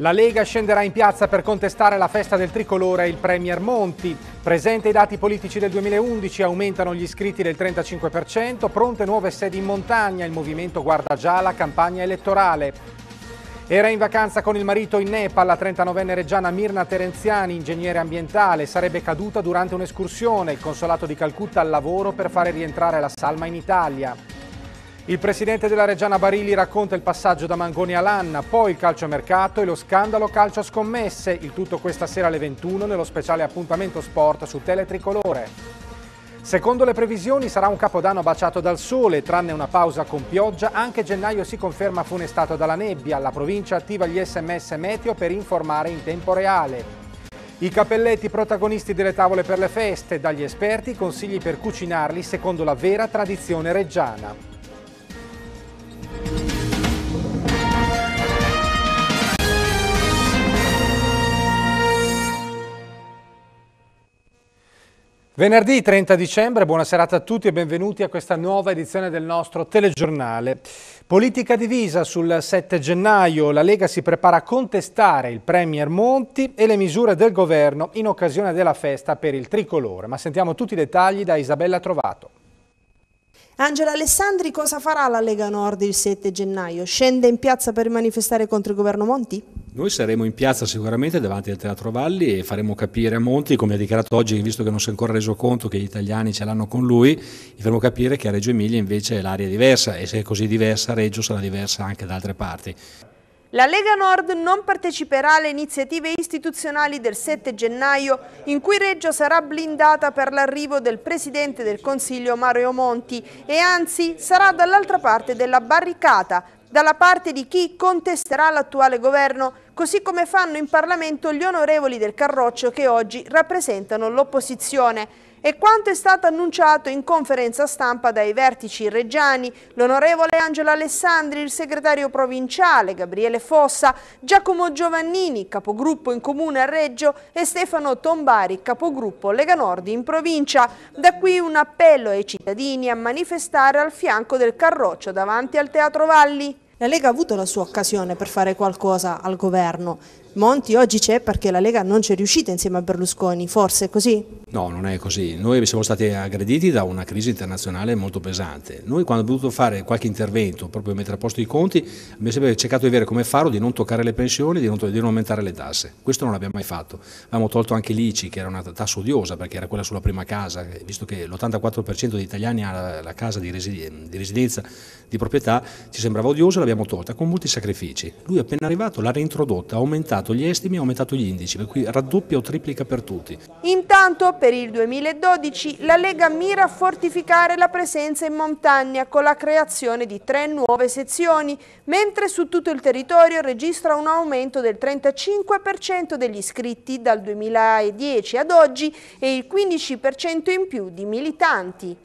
La Lega scenderà in piazza per contestare la festa del tricolore e il Premier Monti. Presente i dati politici del 2011, aumentano gli iscritti del 35%, pronte nuove sedi in montagna, il movimento guarda già la campagna elettorale. Era in vacanza con il marito in Nepal, la 39enne reggiana Mirna Terenziani, ingegnere ambientale, sarebbe caduta durante un'escursione, il consolato di Calcutta al lavoro per fare rientrare la salma in Italia. Il presidente della Reggiana Barilli racconta il passaggio da Mangoni a Lanna, poi il calciomercato e lo scandalo calcio scommesse, il tutto questa sera alle 21 nello speciale appuntamento sport su Teletricolore. Secondo le previsioni sarà un capodanno baciato dal sole, tranne una pausa con pioggia, anche gennaio si conferma funestato dalla nebbia, la provincia attiva gli sms meteo per informare in tempo reale. I capelletti protagonisti delle tavole per le feste, dagli esperti consigli per cucinarli secondo la vera tradizione reggiana. Venerdì 30 dicembre, buona serata a tutti e benvenuti a questa nuova edizione del nostro telegiornale. Politica divisa sul 7 gennaio, la Lega si prepara a contestare il Premier Monti e le misure del governo in occasione della festa per il tricolore, ma sentiamo tutti i dettagli da Isabella Trovato. Angela Alessandri cosa farà la Lega Nord il 7 gennaio? Scende in piazza per manifestare contro il governo Monti? Noi saremo in piazza sicuramente davanti al Teatro Valli e faremo capire a Monti, come ha dichiarato oggi, visto che non si è ancora reso conto che gli italiani ce l'hanno con lui, gli faremo capire che a Reggio Emilia invece l'aria è diversa e se è così diversa Reggio sarà diversa anche da altre parti. La Lega Nord non parteciperà alle iniziative istituzionali del 7 gennaio in cui Reggio sarà blindata per l'arrivo del Presidente del Consiglio Mario Monti e anzi sarà dall'altra parte della barricata dalla parte di chi contesterà l'attuale governo, così come fanno in Parlamento gli onorevoli del Carroccio che oggi rappresentano l'opposizione. E quanto è stato annunciato in conferenza stampa dai vertici reggiani, l'onorevole Angelo Alessandri, il segretario provinciale Gabriele Fossa, Giacomo Giovannini, capogruppo in comune a Reggio e Stefano Tombari, capogruppo Lega Nord in provincia. Da qui un appello ai cittadini a manifestare al fianco del carroccio davanti al Teatro Valli. La Lega ha avuto la sua occasione per fare qualcosa al governo, Monti oggi c'è perché la Lega non c'è riuscita insieme a Berlusconi, forse è così? No, non è così. Noi siamo stati aggrediti da una crisi internazionale molto pesante. Noi quando abbiamo dovuto fare qualche intervento, proprio mettere a posto i conti, abbiamo sempre cercato di avere come faro di non toccare le pensioni, di non, di non aumentare le tasse. Questo non l'abbiamo mai fatto. Abbiamo tolto anche l'ICI, che era una tassa odiosa perché era quella sulla prima casa, visto che l'84% degli italiani ha la, la casa di, residen di residenza di proprietà, ci sembrava odiosa, e l'abbiamo tolta con molti sacrifici. Lui appena arrivato l'ha reintrodotta, ha aumentato aumentato gli estimi e aumentato gli indici, per cui raddoppia o triplica per tutti. Intanto per il 2012 la Lega mira a fortificare la presenza in montagna con la creazione di tre nuove sezioni, mentre su tutto il territorio registra un aumento del 35% degli iscritti dal 2010 ad oggi e il 15% in più di militanti.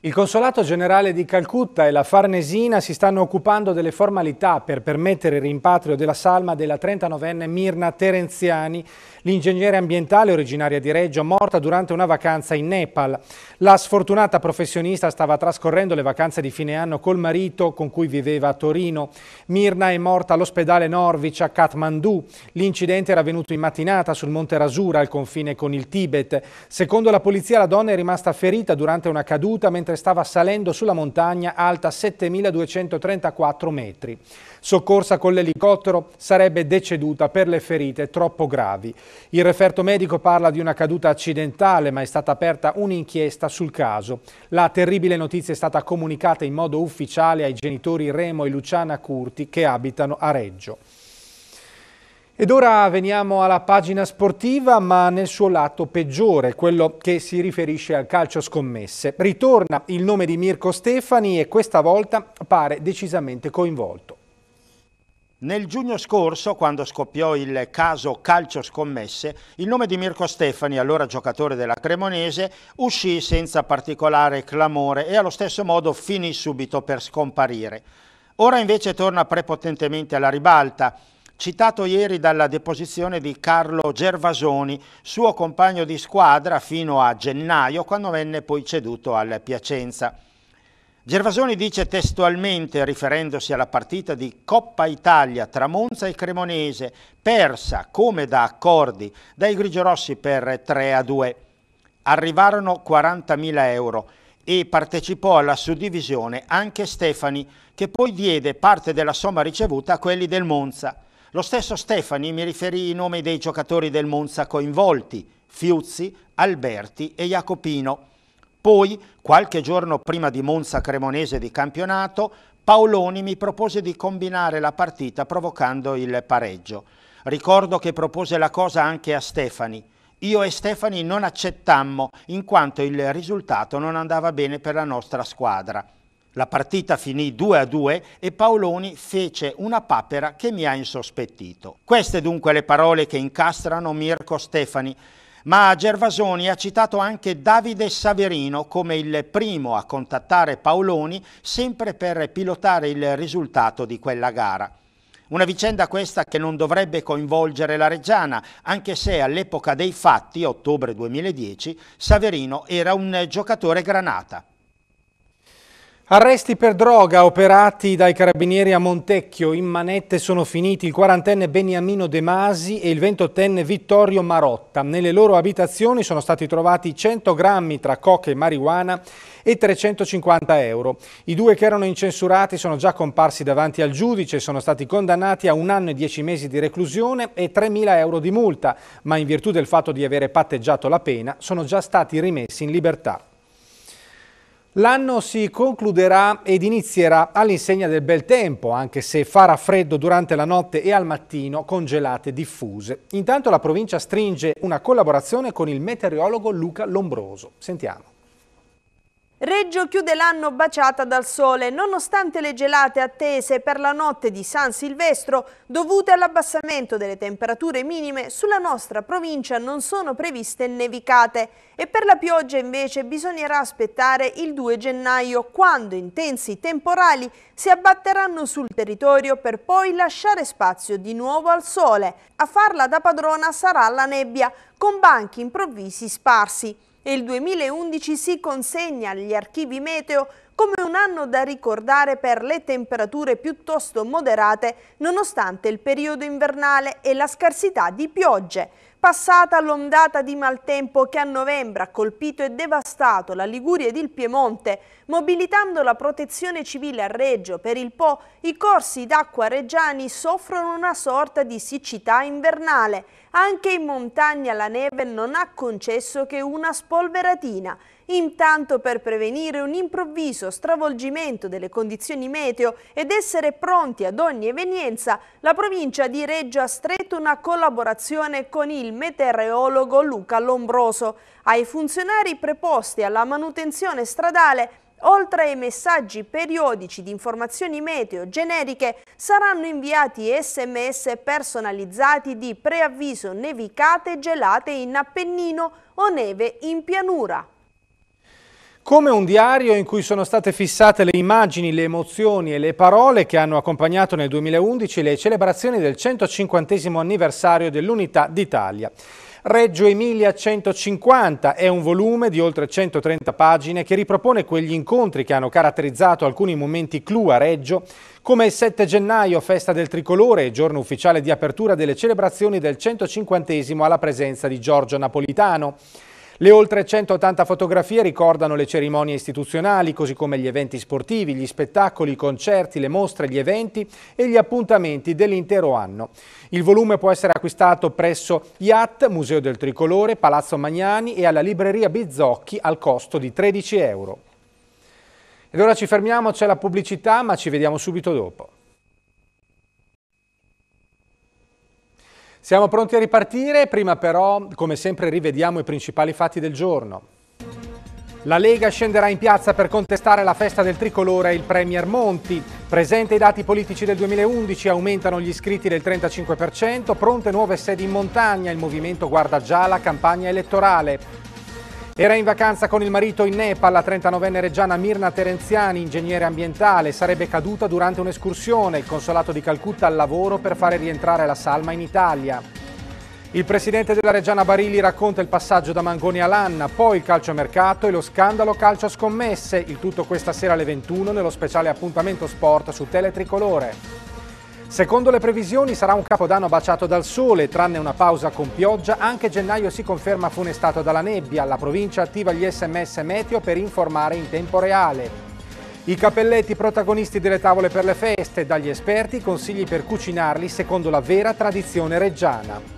Il Consolato Generale di Calcutta e la Farnesina si stanno occupando delle formalità per permettere il rimpatrio della salma della 39enne Mirna Terenziani, l'ingegnere ambientale originaria di Reggio, morta durante una vacanza in Nepal. La sfortunata professionista stava trascorrendo le vacanze di fine anno col marito con cui viveva a Torino. Mirna è morta all'ospedale Norwich a Kathmandu. L'incidente era avvenuto in mattinata sul monte Rasura al confine con il Tibet. Secondo la polizia la donna è rimasta ferita durante una caduta mentre stava salendo sulla montagna alta 7234 metri. Soccorsa con l'elicottero sarebbe deceduta per le ferite troppo gravi. Il referto medico parla di una caduta accidentale ma è stata aperta un'inchiesta indagata sul caso. La terribile notizia è stata comunicata in modo ufficiale ai genitori Remo e Luciana Curti che abitano a Reggio. Ed ora veniamo alla pagina sportiva, ma nel suo lato peggiore, quello che si riferisce al calcio scommesse. Ritorna il nome di Mirko Stefani e questa volta pare decisamente coinvolto. Nel giugno scorso, quando scoppiò il caso calcio scommesse, il nome di Mirko Stefani, allora giocatore della Cremonese, uscì senza particolare clamore e allo stesso modo finì subito per scomparire. Ora invece torna prepotentemente alla ribalta, citato ieri dalla deposizione di Carlo Gervasoni, suo compagno di squadra fino a gennaio, quando venne poi ceduto al Piacenza. Gervasoni dice testualmente, riferendosi alla partita di Coppa Italia tra Monza e Cremonese, persa come da accordi dai grigiorossi per 3 a 2. Arrivarono 40.000 euro e partecipò alla suddivisione anche Stefani, che poi diede parte della somma ricevuta a quelli del Monza. Lo stesso Stefani mi riferì i nomi dei giocatori del Monza coinvolti, Fiuzzi, Alberti e Jacopino. Poi, qualche giorno prima di Monza Cremonese di campionato, Paoloni mi propose di combinare la partita provocando il pareggio. Ricordo che propose la cosa anche a Stefani. Io e Stefani non accettammo, in quanto il risultato non andava bene per la nostra squadra. La partita finì 2 a 2 e Paoloni fece una papera che mi ha insospettito. Queste dunque le parole che incastrano Mirko Stefani, ma Gervasoni ha citato anche Davide Saverino come il primo a contattare Paoloni sempre per pilotare il risultato di quella gara. Una vicenda questa che non dovrebbe coinvolgere la Reggiana, anche se all'epoca dei fatti, ottobre 2010, Saverino era un giocatore granata. Arresti per droga operati dai carabinieri a Montecchio, in manette sono finiti il quarantenne Beniamino De Masi e il ventottenne Vittorio Marotta. Nelle loro abitazioni sono stati trovati 100 grammi tra coca e marijuana e 350 euro. I due che erano incensurati sono già comparsi davanti al giudice e sono stati condannati a un anno e dieci mesi di reclusione e 3.000 euro di multa, ma in virtù del fatto di avere patteggiato la pena sono già stati rimessi in libertà. L'anno si concluderà ed inizierà all'insegna del bel tempo, anche se farà freddo durante la notte e al mattino con gelate diffuse. Intanto la provincia stringe una collaborazione con il meteorologo Luca Lombroso. Sentiamo. Reggio chiude l'anno baciata dal sole, nonostante le gelate attese per la notte di San Silvestro, dovute all'abbassamento delle temperature minime, sulla nostra provincia non sono previste nevicate e per la pioggia invece bisognerà aspettare il 2 gennaio, quando intensi temporali si abbatteranno sul territorio per poi lasciare spazio di nuovo al sole. A farla da padrona sarà la nebbia, con banchi improvvisi sparsi e il 2011 si consegna agli archivi meteo come un anno da ricordare per le temperature piuttosto moderate nonostante il periodo invernale e la scarsità di piogge. Passata l'ondata di maltempo che a novembre ha colpito e devastato la Liguria ed il Piemonte, mobilitando la protezione civile a Reggio per il Po, i corsi d'acqua reggiani soffrono una sorta di siccità invernale. Anche in montagna la neve non ha concesso che una spolveratina. Intanto per prevenire un improvviso stravolgimento delle condizioni meteo ed essere pronti ad ogni evenienza, la provincia di Reggio ha stretto una collaborazione con il meteorologo Luca Lombroso. Ai funzionari preposti alla manutenzione stradale Oltre ai messaggi periodici di informazioni meteo generiche, saranno inviati sms personalizzati di preavviso nevicate gelate in Appennino o neve in pianura. Come un diario in cui sono state fissate le immagini, le emozioni e le parole che hanno accompagnato nel 2011 le celebrazioni del 150 anniversario dell'Unità d'Italia. Reggio Emilia 150 è un volume di oltre 130 pagine che ripropone quegli incontri che hanno caratterizzato alcuni momenti clou a Reggio, come il 7 gennaio, festa del tricolore e giorno ufficiale di apertura delle celebrazioni del 150 alla presenza di Giorgio Napolitano. Le oltre 180 fotografie ricordano le cerimonie istituzionali, così come gli eventi sportivi, gli spettacoli, i concerti, le mostre, gli eventi e gli appuntamenti dell'intero anno. Il volume può essere acquistato presso IAT, Museo del Tricolore, Palazzo Magnani e alla libreria Bizocchi al costo di 13 euro. Ed ora ci fermiamo, c'è la pubblicità, ma ci vediamo subito dopo. Siamo pronti a ripartire, prima però, come sempre, rivediamo i principali fatti del giorno. La Lega scenderà in piazza per contestare la festa del tricolore e il Premier Monti. Presente i dati politici del 2011, aumentano gli iscritti del 35%, pronte nuove sedi in montagna, il movimento guarda già la campagna elettorale. Era in vacanza con il marito in Nepal, la 39enne reggiana Mirna Terenziani, ingegnere ambientale, sarebbe caduta durante un'escursione, il consolato di Calcutta al lavoro per fare rientrare la salma in Italia. Il presidente della Reggiana Barilli racconta il passaggio da Mangoni a Lanna, poi il calciomercato e lo scandalo calcio a scommesse, il tutto questa sera alle 21 nello speciale appuntamento sport su Teletricolore. Secondo le previsioni sarà un capodanno baciato dal sole, tranne una pausa con pioggia, anche gennaio si conferma funestato dalla nebbia, la provincia attiva gli sms meteo per informare in tempo reale. I cappelletti protagonisti delle tavole per le feste, dagli esperti consigli per cucinarli secondo la vera tradizione reggiana.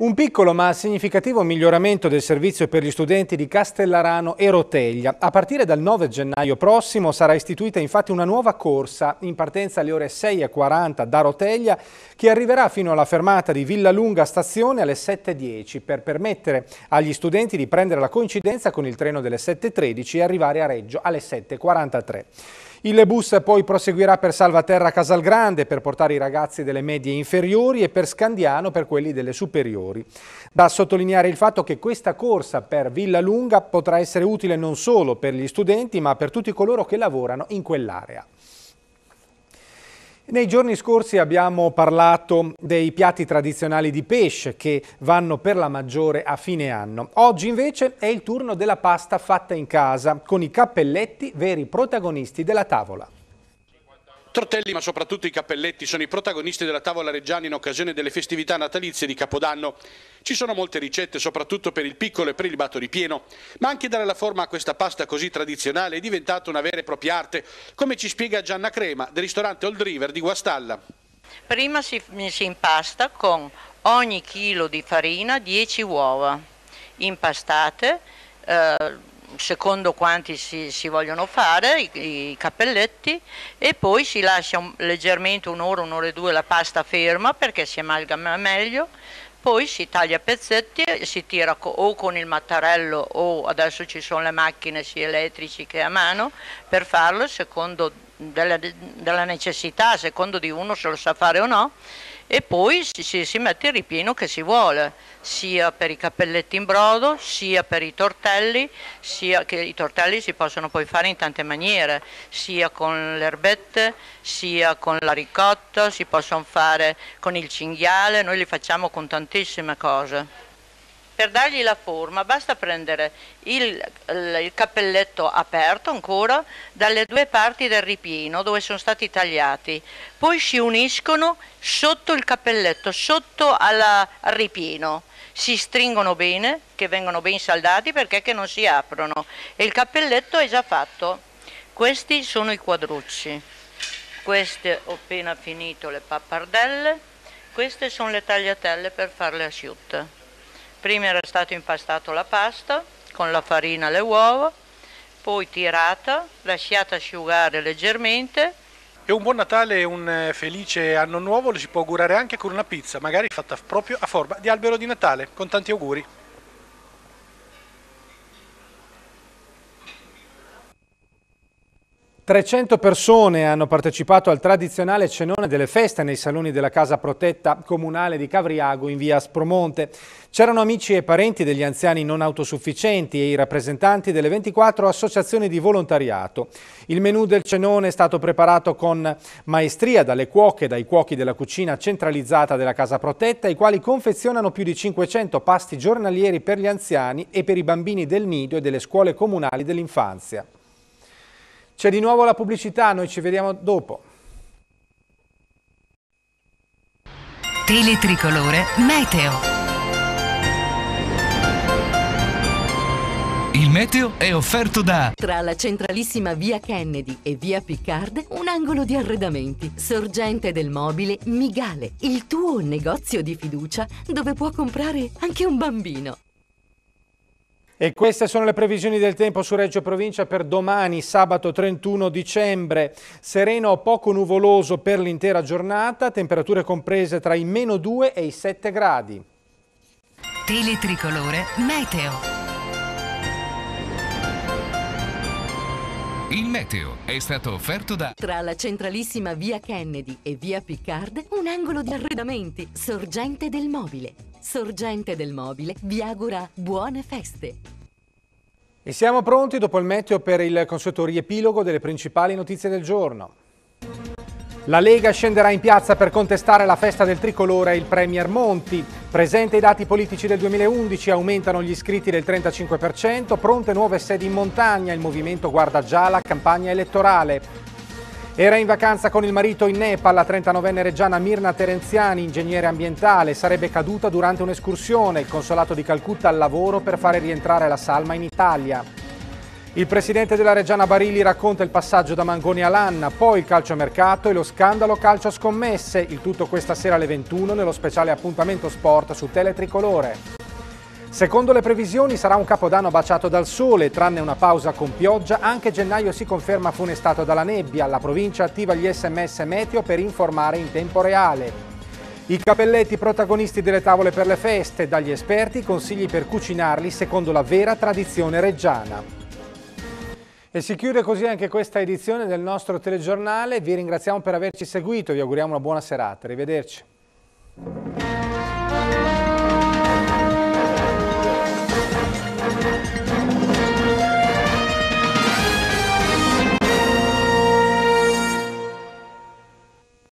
Un piccolo ma significativo miglioramento del servizio per gli studenti di Castellarano e Roteglia. A partire dal 9 gennaio prossimo sarà istituita infatti una nuova corsa in partenza alle ore 6.40 da Roteglia che arriverà fino alla fermata di Villalunga Stazione alle 7.10 per permettere agli studenti di prendere la coincidenza con il treno delle 7.13 e arrivare a Reggio alle 7.43. Il bus poi proseguirà per Salvaterra Casalgrande per portare i ragazzi delle medie inferiori e per Scandiano per quelli delle superiori. Da sottolineare il fatto che questa corsa per Villa Lunga potrà essere utile non solo per gli studenti ma per tutti coloro che lavorano in quell'area. Nei giorni scorsi abbiamo parlato dei piatti tradizionali di pesce che vanno per la maggiore a fine anno. Oggi invece è il turno della pasta fatta in casa con i cappelletti veri protagonisti della tavola. Tortelli, ma soprattutto i cappelletti, sono i protagonisti della tavola reggiana in occasione delle festività natalizie di Capodanno. Ci sono molte ricette, soprattutto per il piccolo e per il prelibato ripieno, ma anche dare la forma a questa pasta così tradizionale è diventata una vera e propria arte, come ci spiega Gianna Crema, del ristorante Old River di Guastalla. Prima si, si impasta con ogni chilo di farina 10 uova impastate, eh, secondo quanti si, si vogliono fare, i, i, cappelletti e poi si lascia un, leggermente un'ora, un'ora e due la pasta ferma perché si amalgama meglio, poi si taglia a pezzetti e si tira co o con il mattarello o adesso ci sono le macchine sia elettrici che a mano per farlo secondo della, della necessità, secondo di uno se lo sa fare o no e poi si, si, si, mette il ripieno che si vuole, sia per i cappelletti in brodo, sia per i tortelli, sia che i tortelli si possono poi fare in tante maniere, sia con le erbette, sia con la ricotta, si possono fare con il cinghiale, noi li facciamo con tantissime cose per dargli la forma basta prendere il, il, cappelletto aperto ancora dalle due parti del ripieno dove sono stati tagliati, poi si uniscono sotto il cappelletto, sotto alla, al ripieno, si stringono bene, che vengono ben saldati perché non si aprono e il cappelletto è già fatto. Questi sono i quadrucci, queste ho appena finito le pappardelle, queste sono le tagliatelle per farle asciutte prima era stato impastato la pasta con la farina e le uova, poi tirata, lasciata asciugare leggermente. E un buon Natale e un eh, felice anno nuovo lo si può augurare anche con una pizza, magari fatta proprio a forma di albero di Natale. Con tanti auguri! 300 persone hanno partecipato al tradizionale cenone delle feste nei saloni della casa protetta comunale di Cavriago in via Spromonte. C'erano amici e parenti degli anziani non autosufficienti e i rappresentanti delle 24 associazioni di volontariato. Il menù del cenone è stato preparato con maestria dalle cuoche e dai cuochi della cucina centralizzata della casa protetta, i quali confezionano più di 500 pasti giornalieri per gli anziani e per i bambini del nido e delle scuole comunali dell'infanzia. C'è di nuovo la pubblicità, noi ci vediamo dopo. Teletricolore Meteo. Il meteo è offerto da Tra la centralissima via Kennedy e via Piccard un angolo di arredamenti Sorgente del mobile Migale Il tuo negozio di fiducia dove può comprare anche un bambino e queste sono le previsioni del tempo su Reggio Provincia per domani, sabato 31 dicembre. Sereno o poco nuvoloso per l'intera giornata, temperature comprese tra i meno 2 e i 7 gradi. Teletricolore Meteo. Il meteo è stato offerto da... Tra la centralissima via Kennedy e via Piccard un angolo di arredamenti, Sorgente del Mobile. Sorgente del Mobile vi augura buone feste. E siamo pronti dopo il meteo per il consueto riepilogo delle principali notizie del giorno. La Lega scenderà in piazza per contestare la festa del tricolore e il Premier Monti. Presente i dati politici del 2011, aumentano gli iscritti del 35%, pronte nuove sedi in montagna, il movimento guarda già la campagna elettorale. Era in vacanza con il marito in Nepal, la 39enne reggiana Mirna Terenziani, ingegnere ambientale, sarebbe caduta durante un'escursione, il consolato di Calcutta al lavoro per fare rientrare la salma in Italia. Il presidente della Reggiana Barilli racconta il passaggio da Mangoni a Lanna, poi il calciomercato e lo scandalo calcio scommesse, il tutto questa sera alle 21 nello speciale appuntamento sport su Teletricolore. Secondo le previsioni sarà un capodanno baciato dal sole, tranne una pausa con pioggia, anche gennaio si conferma funestato dalla nebbia, la provincia attiva gli sms meteo per informare in tempo reale. I capelletti protagonisti delle tavole per le feste, dagli esperti consigli per cucinarli secondo la vera tradizione reggiana. E si chiude così anche questa edizione del nostro telegiornale. Vi ringraziamo per averci seguito, vi auguriamo una buona serata. Arrivederci.